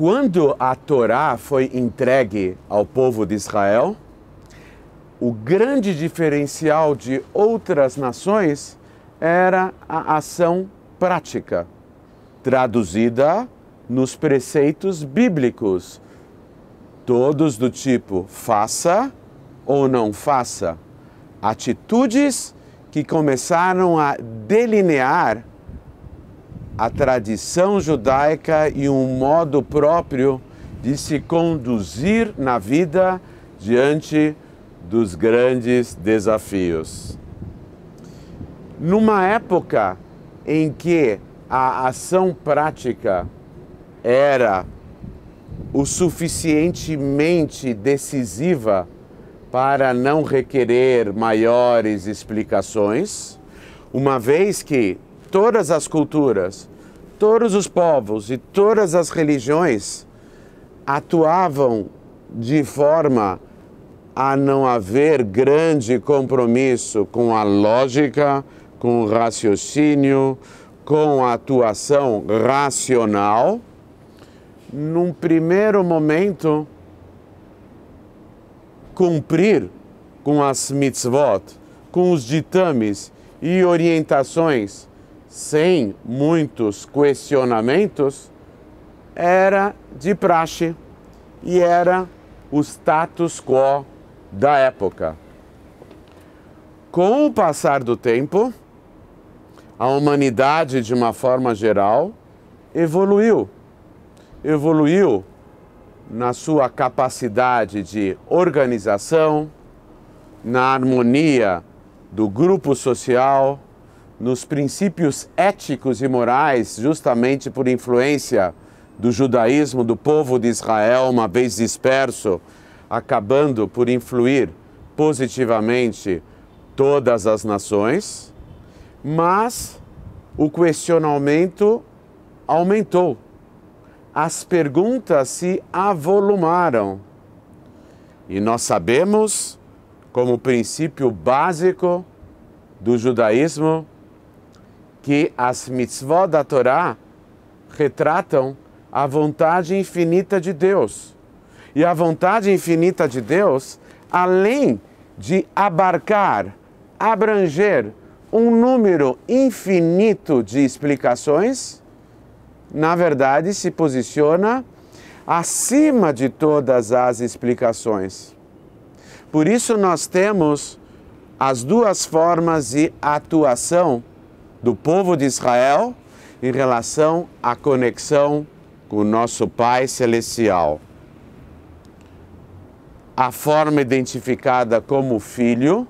Quando a Torá foi entregue ao povo de Israel, o grande diferencial de outras nações era a ação prática, traduzida nos preceitos bíblicos, todos do tipo faça ou não faça, atitudes que começaram a delinear a tradição judaica e um modo próprio de se conduzir na vida diante dos grandes desafios. Numa época em que a ação prática era o suficientemente decisiva para não requerer maiores explicações, uma vez que todas as culturas, todos os povos e todas as religiões atuavam de forma a não haver grande compromisso com a lógica, com o raciocínio, com a atuação racional. Num primeiro momento, cumprir com as mitzvot, com os ditames e orientações sem muitos questionamentos, era de praxe e era o status quo da época. Com o passar do tempo, a humanidade, de uma forma geral, evoluiu. Evoluiu na sua capacidade de organização, na harmonia do grupo social, nos princípios éticos e morais, justamente por influência do judaísmo, do povo de Israel, uma vez disperso, acabando por influir positivamente todas as nações, mas o questionamento aumentou. As perguntas se avolumaram. E nós sabemos, como princípio básico do judaísmo, que as mitzvot da Torá retratam a vontade infinita de Deus. E a vontade infinita de Deus, além de abarcar, abranger um número infinito de explicações, na verdade se posiciona acima de todas as explicações. Por isso nós temos as duas formas de atuação do povo de Israel em relação à conexão com o nosso Pai Celestial. A forma identificada como filho,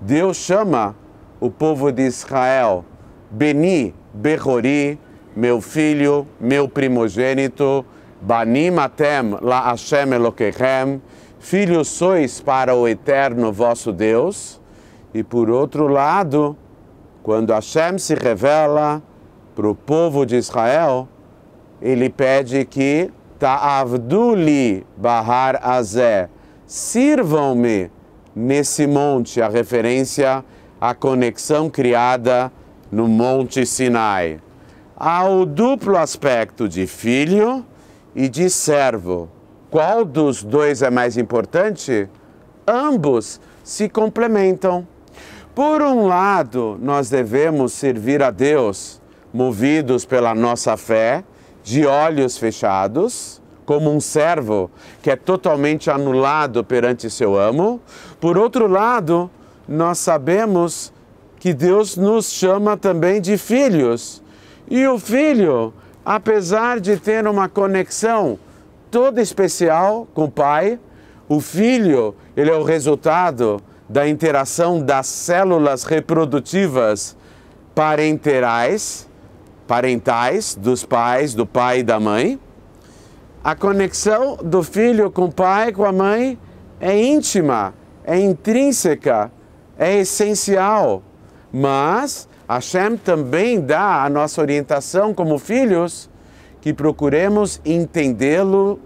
Deus chama o povo de Israel Beni, Berrori, meu filho, meu primogênito, Bani Matem La Hashem Elokechem, filhos sois para o eterno vosso Deus. E por outro lado, quando Hashem se revela para o povo de Israel, ele pede que Ta'avduli Bahar Azé, sirvam-me nesse monte, a referência à conexão criada no Monte Sinai. Há o duplo aspecto de filho e de servo. Qual dos dois é mais importante? Ambos se complementam. Por um lado, nós devemos servir a Deus movidos pela nossa fé, de olhos fechados, como um servo que é totalmente anulado perante seu amo. Por outro lado, nós sabemos que Deus nos chama também de filhos. E o filho, apesar de ter uma conexão toda especial com o pai, o filho, ele é o resultado da interação das células reprodutivas parenterais, parentais dos pais, do pai e da mãe. A conexão do filho com o pai, com a mãe, é íntima, é intrínseca, é essencial. Mas Hashem também dá a nossa orientação como filhos que procuremos entendê-lo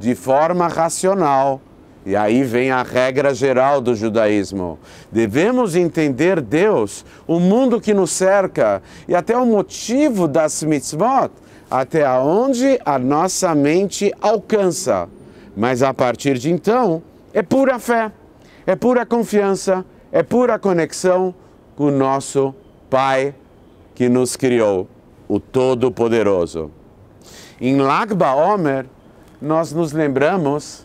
de forma racional e aí vem a regra geral do judaísmo. Devemos entender Deus, o mundo que nos cerca e até o motivo das mitzvot, até onde a nossa mente alcança. Mas a partir de então, é pura fé, é pura confiança, é pura conexão com o nosso Pai que nos criou, o Todo-Poderoso. Em Lagba Omer, nós nos lembramos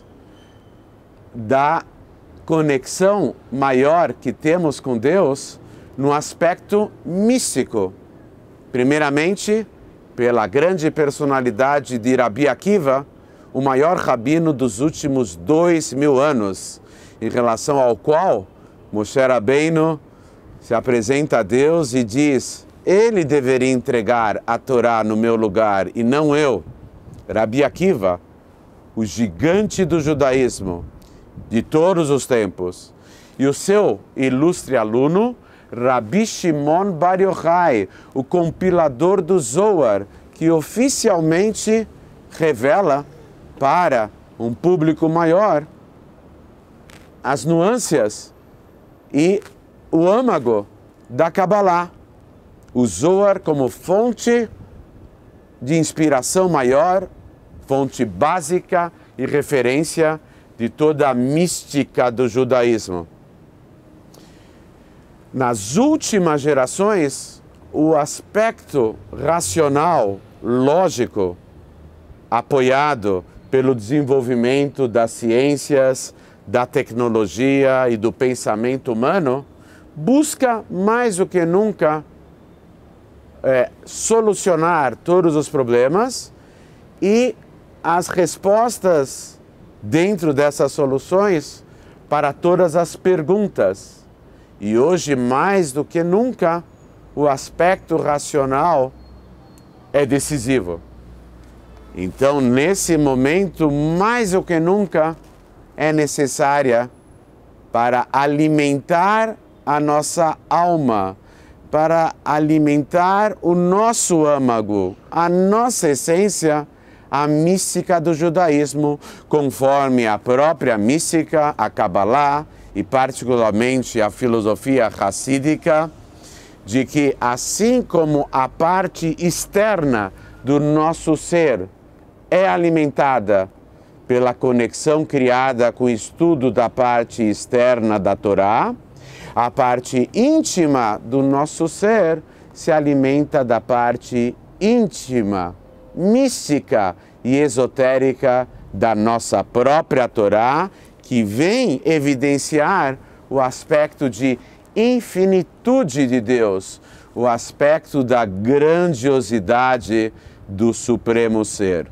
da conexão maior que temos com Deus no aspecto místico. Primeiramente, pela grande personalidade de Rabi Akiva, o maior rabino dos últimos dois mil anos, em relação ao qual Moshe Rabbeinu se apresenta a Deus e diz: Ele deveria entregar a Torá no meu lugar e não eu. Rabi Akiva, o gigante do judaísmo, de todos os tempos. E o seu ilustre aluno, Rabi Shimon Bar Yochai, o compilador do Zohar, que oficialmente revela para um público maior as nuances e o âmago da Kabbalah, o Zohar como fonte de inspiração maior, fonte básica e referência de toda a mística do judaísmo. Nas últimas gerações, o aspecto racional, lógico, apoiado pelo desenvolvimento das ciências, da tecnologia e do pensamento humano, busca mais do que nunca é, solucionar todos os problemas e as respostas dentro dessas soluções para todas as perguntas. E hoje, mais do que nunca, o aspecto racional é decisivo. Então, nesse momento, mais do que nunca, é necessária para alimentar a nossa alma, para alimentar o nosso âmago, a nossa essência a mística do judaísmo, conforme a própria mística, a Kabbalah e, particularmente, a filosofia racídica, de que, assim como a parte externa do nosso ser é alimentada pela conexão criada com o estudo da parte externa da Torá, a parte íntima do nosso ser se alimenta da parte íntima mística e esotérica da nossa própria Torá, que vem evidenciar o aspecto de infinitude de Deus, o aspecto da grandiosidade do Supremo Ser.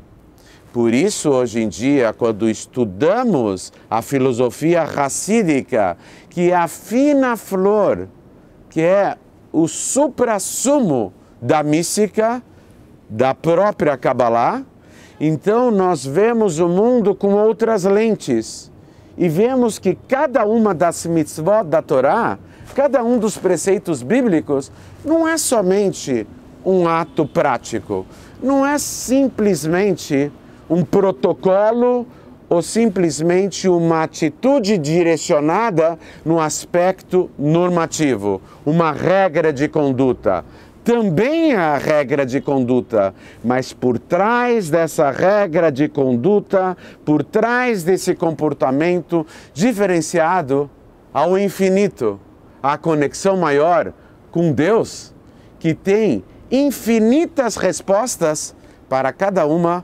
Por isso, hoje em dia, quando estudamos a filosofia racídica, que é a fina flor, que é o supra-sumo da mística, da própria Kabbalah, então nós vemos o mundo com outras lentes e vemos que cada uma das mitzvot da Torá, cada um dos preceitos bíblicos, não é somente um ato prático, não é simplesmente um protocolo ou simplesmente uma atitude direcionada no aspecto normativo, uma regra de conduta também há a regra de conduta, mas por trás dessa regra de conduta, por trás desse comportamento diferenciado ao infinito, a conexão maior com Deus, que tem infinitas respostas para cada uma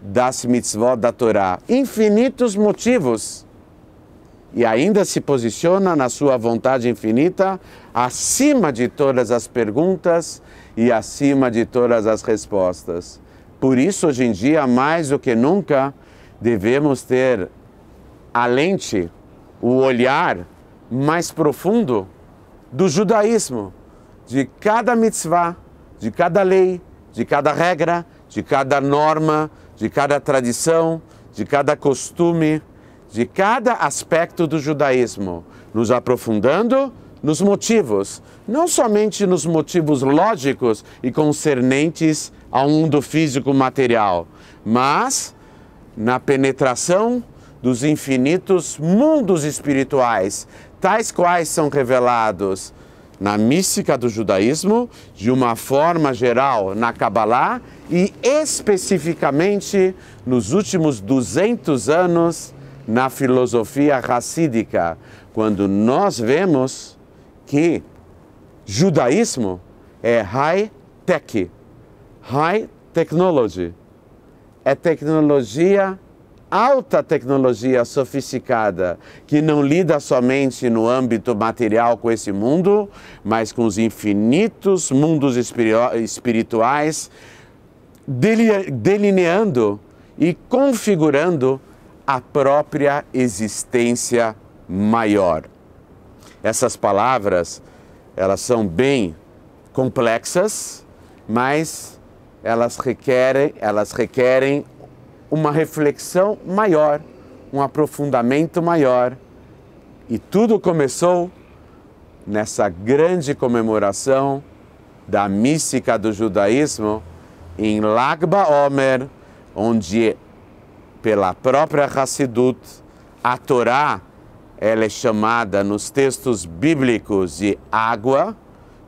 das mitzvot da Torá, infinitos motivos e ainda se posiciona na sua vontade infinita acima de todas as perguntas e acima de todas as respostas. Por isso, hoje em dia, mais do que nunca, devemos ter a lente, o olhar mais profundo do judaísmo, de cada mitzvah, de cada lei, de cada regra, de cada norma, de cada tradição, de cada costume de cada aspecto do judaísmo, nos aprofundando nos motivos, não somente nos motivos lógicos e concernentes ao mundo físico material, mas na penetração dos infinitos mundos espirituais, tais quais são revelados na mística do judaísmo, de uma forma geral na Kabbalah e especificamente nos últimos 200 anos na filosofia racídica, quando nós vemos que judaísmo é high-tech, high technology, é tecnologia alta tecnologia sofisticada que não lida somente no âmbito material com esse mundo, mas com os infinitos mundos espirituais, delineando e configurando a própria existência maior. Essas palavras, elas são bem complexas, mas elas requerem, elas requerem uma reflexão maior, um aprofundamento maior. E tudo começou nessa grande comemoração da mística do judaísmo em Lagba Omer, onde pela própria Hassidut, a Torá, ela é chamada nos textos bíblicos de água.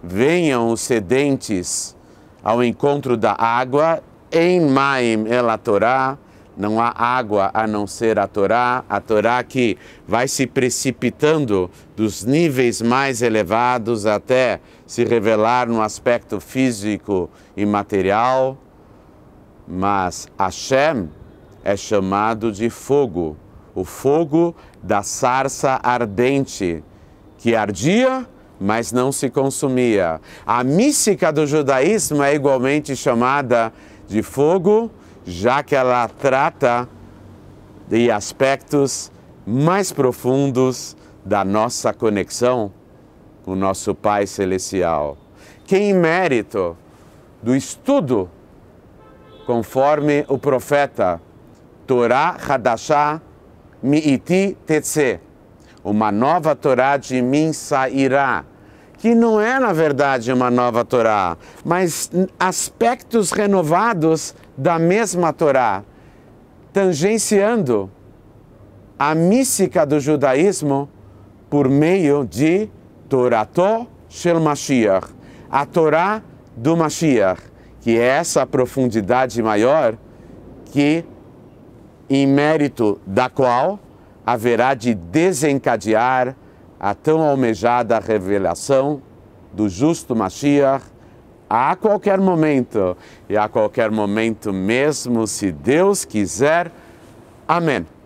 Venham os sedentes ao encontro da água. Em Maim, ela é a Torá. Não há água a não ser a Torá. A Torá que vai se precipitando dos níveis mais elevados até se revelar no aspecto físico e material. Mas Hashem, é chamado de fogo, o fogo da sarça ardente, que ardia, mas não se consumia. A mística do judaísmo é igualmente chamada de fogo, já que ela trata de aspectos mais profundos da nossa conexão com o nosso Pai Celestial. Quem em mérito do estudo, conforme o profeta Torá Hadashah Mi'iti Tetse. Uma nova Torá de mim sairá. Que não é, na verdade, uma nova Torá, mas aspectos renovados da mesma Torá, tangenciando a mística do judaísmo por meio de Torató Shel Mashiach, a Torá do Mashiach, que é essa profundidade maior que em mérito da qual haverá de desencadear a tão almejada revelação do justo Mashiach a qualquer momento, e a qualquer momento mesmo, se Deus quiser. Amém.